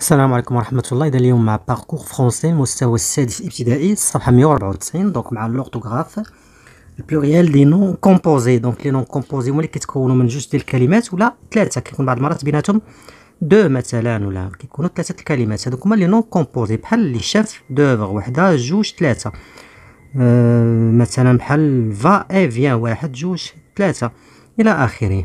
السلام عليكم ورحمة الله إذا اليوم مع باركور فرونسي المستوى السادس ابتدائي الصفحة 194 دونك مع لورتوغراف البلوريال دي نون كومبوزي دونك لي نون كومبوزي هما اللي كيتكونوا من جوج ديال الكلمات ولا ثلاثة كيكون بعض المرات بيناتهم دو مثلا ولا كيكونوا ثلاثة الكلمات هادوك هما لي نون كومبوزي بحال لي شاف دوفر وحدة جوج ثلاثة آه، مثلا بحال فا اي فيان واحد جوج ثلاثة إلى آخره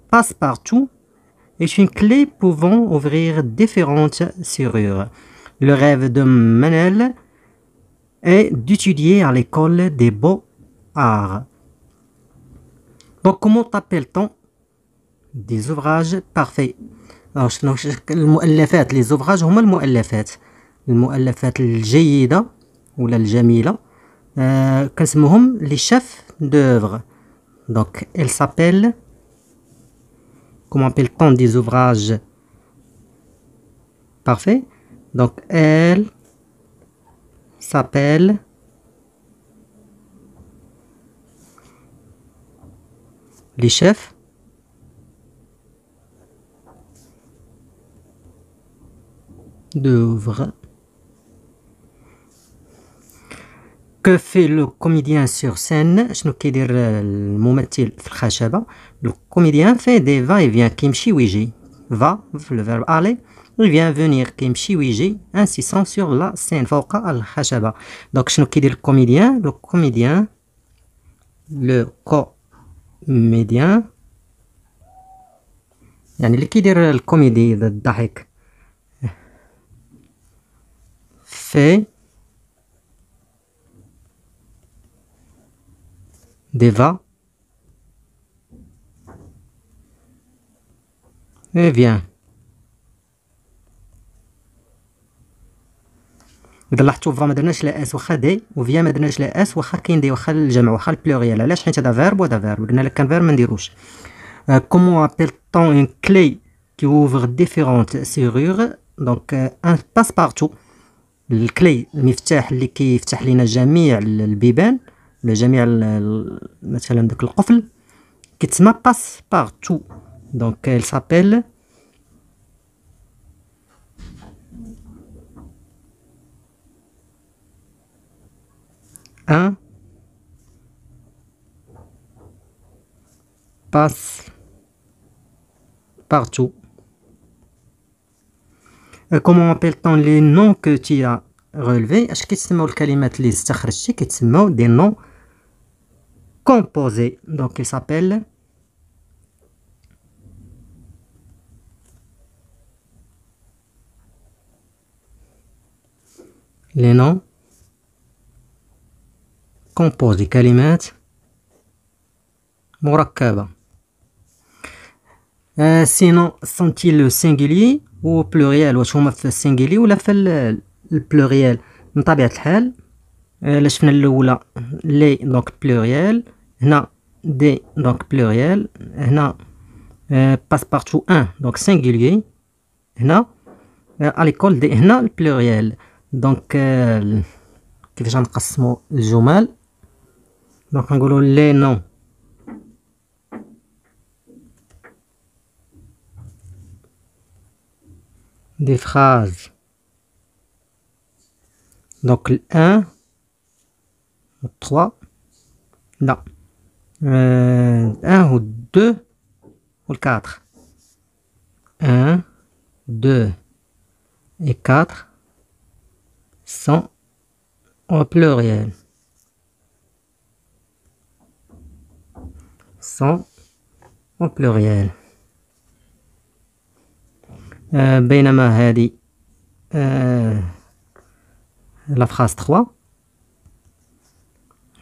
passe-partout est une clé pouvant ouvrir différentes serrures. Le rêve de manuel est d'étudier à l'école des beaux-arts. Donc, comment tappelles t on des ouvrages parfaits Alors, je que les ouvrages sont les ouvrages. Les ouvrages ou les là euh, qu'est-ce les chefs d'œuvre Donc, elles s'appellent comment appelle-t-on des ouvrages Parfait. Donc, elle s'appelle les chefs. d'oeuvre Que fait le comédien sur scène Je ne le mot le comédien fait des va et vient kimchi est Va, le verbe aller. Il vient venir kimchi est insistant sur la scène. C'est le khachaba. Donc, je ne sais pas dire le comédien. Le comédien. Le comédien. Il ne dire le comédien. le drôle. Fait. Deva. اي eh bien. اذا لاحظتوا فا ما درناش لا اس واخا دي وفيا ما درناش لا اس واخا كاين دي واخا الجمع واخا البلوريال علاش حيت هذا فيرب وهذا فيرب قلنا لك كان فيرب ما نديروش كومون ابيل طون اون كلي كي اوفر ديفيرونت سيغور دونك ان باس بارتو الكلي المفتاح اللي كيفتح لينا جميع البيبان Le j'aime le machin de Klochophel. passe partout. Donc elle s'appelle... un Passe partout. Euh, comment on appelle t les noms que tu as relevés Je pense que c'est le mot les des noms composé. Donc, il s'appelle les noms composés. كلمات مركبة. Euh, sinon, sont-ils le singulier ou pluriel? Ou sont-ils le singulier ou le pluriel? Les fenêtres où les donc pluriel, des donc pluriel, non euh, passe partout un donc singulier, non euh, à l'école des pluriels. pluriel, donc je vais de cassement donc les des phrases donc 1. 3. Non. 1 euh, ou 2 ou 4. 1, 2 et 4 sont au pluriel. Sont au pluriel. Euh, بينما هذه euh, la phrase 3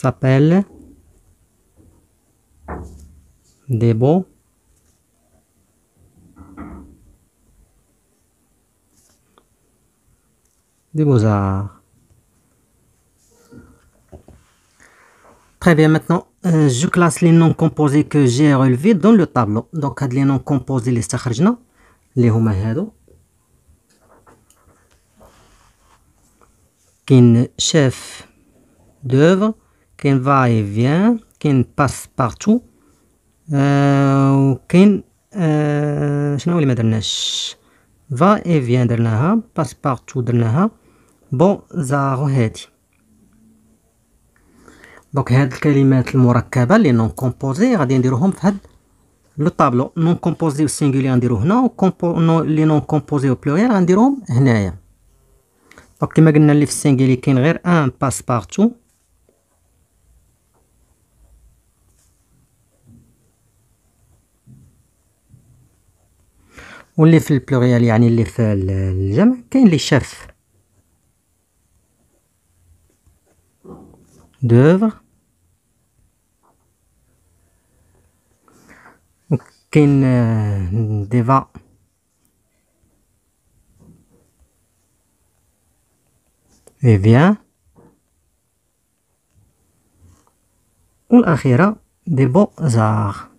s'appelle Debo des beaux-arts. Très bien, maintenant, euh, je classe les noms composés que j'ai relevés dans le tableau. Donc, les noms composés, les stakharjna, les qui Kin chef d'œuvre. كاين فاي فيان كاين باس بارتو آه وكاين آه شنو اللي ما درناش فا اي فيان درناها باس بارتو درناها بون زارو هادي دونك هاد الكلمات المركبه لي نون كومبوزي غادي نديروهم في هاد لو طابلو نون كومبوزي و سينغولي غنديرو هنا و كومبو لي نون كومبوزي و بلوريال غنديروهم هنايا دونك كما قلنا لي في السينغولي كاين غير ان باس بارتو واللي في البلوريال يعني اللي في الجمع كاين لي شاف دوفر كاين آه، ديفا اي فيان والاخيره دي بو زار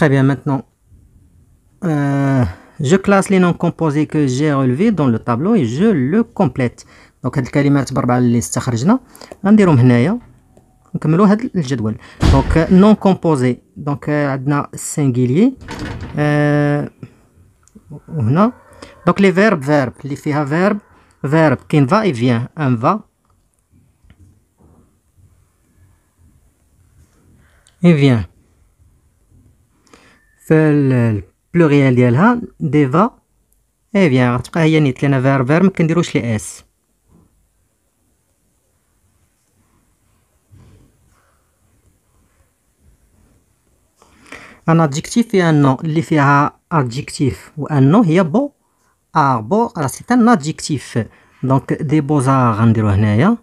Très bien, maintenant, euh, je classe les noms composés que j'ai relevés dans le tableau et je le complète. Donc, هاد الكلمات اللي استخرجنا غنديرهم Donc, euh, non composé. Donc, euh, singulier. Donc, les verbes, verbes. les فيها verbe, verbe. qui va et vient. Un va. Et vient. فالبلوغيال ديالها ديفا اي بيان غتبقى هي نيت لان فير فير ما كنديروش لي اس ان ادجكتيف فيها نو اللي فيها ادجيكتيف وانو هي بو بو راه سي ان ادجكتيف دونك دي بوزار غنديرو هنايا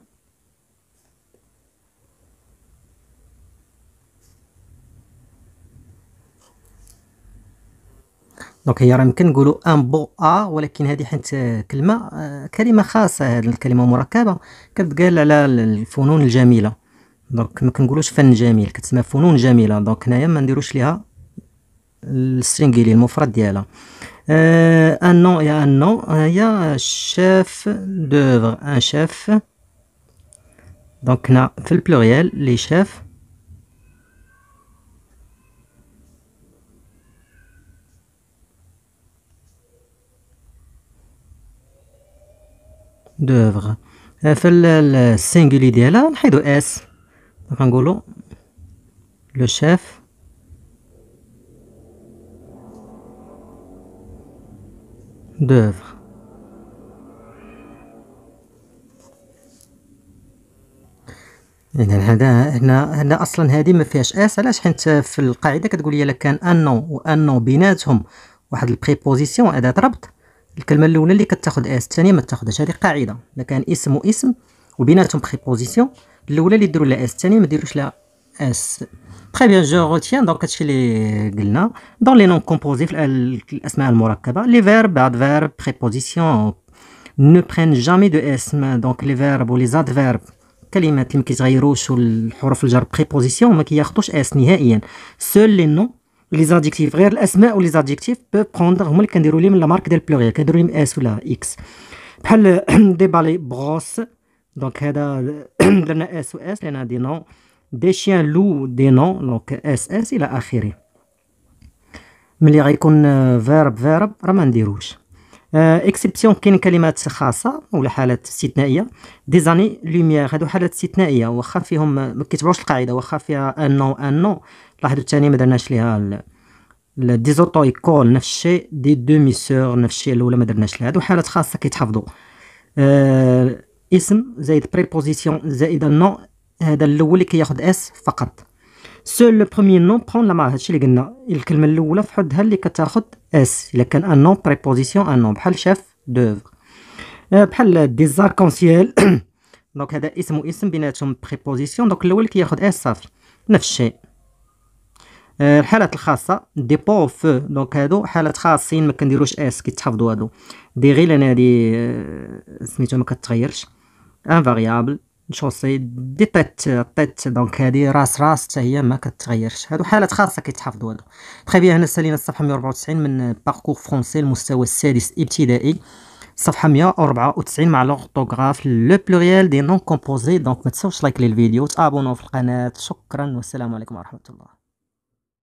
دونك هي راه يمكن نقولوا ان بو ا ولكن هذه حيت كلمه آه، كلمه خاصه هذه الكلمه مركبه كتقال على الفنون الجميله دونك ما كنقولوش فن جميل كتسمى فنون جميله دونك هنايا ما نديروش ليها السينغيلي المفرد ديالها ان نو يا ان نو هي شيف دوفر ان شيف دونك هنا في البلوريال لي شيف دوفغ في السينغولي ديالها نحيدو اس دونك نقولو لو شيف دوفغ اذا هذا هنا هنا اصلا هذه ما فيهاش اس علاش حيت في القاعده كتقول لي الا كان انو وانو بيناتهم واحد البريبوزيسيون اداه ربط الكلمه الاولى اللي كتاخذ اس الثانيه ما تاخذهاش هذه قاعده الا كان اسم واسم وبيناتهم بريبوزيسيون الاولى اللي ديروا لها اس الثانيه ما ديروش لها اس تري بيان جو روتيان دونك هادشي اللي قلنا دون لي نون كومبوزي في الاسماء المركبه لي فيرب ادفيرب بريبوزيسيون ne prennent jamais de S. Donc les verbes ou les adverbes, كلمات اللي ما كيتغيروش والحروف الجر بريبوزيسيون ما كياخذوش اس نهائيا. سول لي نون لي زاديكتيف غير الاسماء ولي زاديكتيف بو بروندر هما اللي كنديروا ليهم لا مارك ديال بلوغيال كنديروا ليهم اس ولا اكس بحال دي بالي بغوس دونك هذا درنا اس و اس لان دي نون دي شيان لو دي نون دونك اس اس الى اخره ملي غيكون فيرب فيرب راه ما نديروش اكسبسيون آه، كاين كلمات خاصه ولا حالات استثنائيه دي زاني لوميير هادو حالات استثنائيه واخا فيهم ما كيتبعوش القاعده واخا فيها ان نو ان نو لاحظوا الثاني ما درناش ليها دي زوتو ايكول نفس الشيء دي دومي سور نفس الشيء الاولى ما درناش لها هادو حالات خاصه كيتحفظوا أه اسم زائد بريبوزيسيون زائد نو هذا الاول اللي كياخذ اس فقط سول لو بروميي نون برون لا مار هادشي اللي قلنا الكلمه الاولى في حدها اللي كتاخد اس الا كان ان نون بريبوزيسيون ان نون بحال شاف دوفر بحال زاركونسيال دونك هذا اسم واسم بيناتهم بريبوزيسيون دونك الاول كياخد اس صافي نفس الشيء الحالات الخاصه دي بور فو دونك هادو حالات خاصين ما كنديروش اس كيتحفظوا هادو دي غير انا هادي سميتو ما كتغيرش ان فاريابل نشوصي دي طيت طيت دونك هادي راس راس حتى هي ما كتغيرش هادو حالات خاصه كيتحافظوا هادو تخي بيان هنا سالينا الصفحه 194 من باركور فرونسي المستوى السادس ابتدائي صفحة 194 مع لورتوغراف لو بلوريال دي نون كومبوزي دونك ما تنساوش لايك للفيديو تابونو في القناة شكرا والسلام عليكم ورحمة الله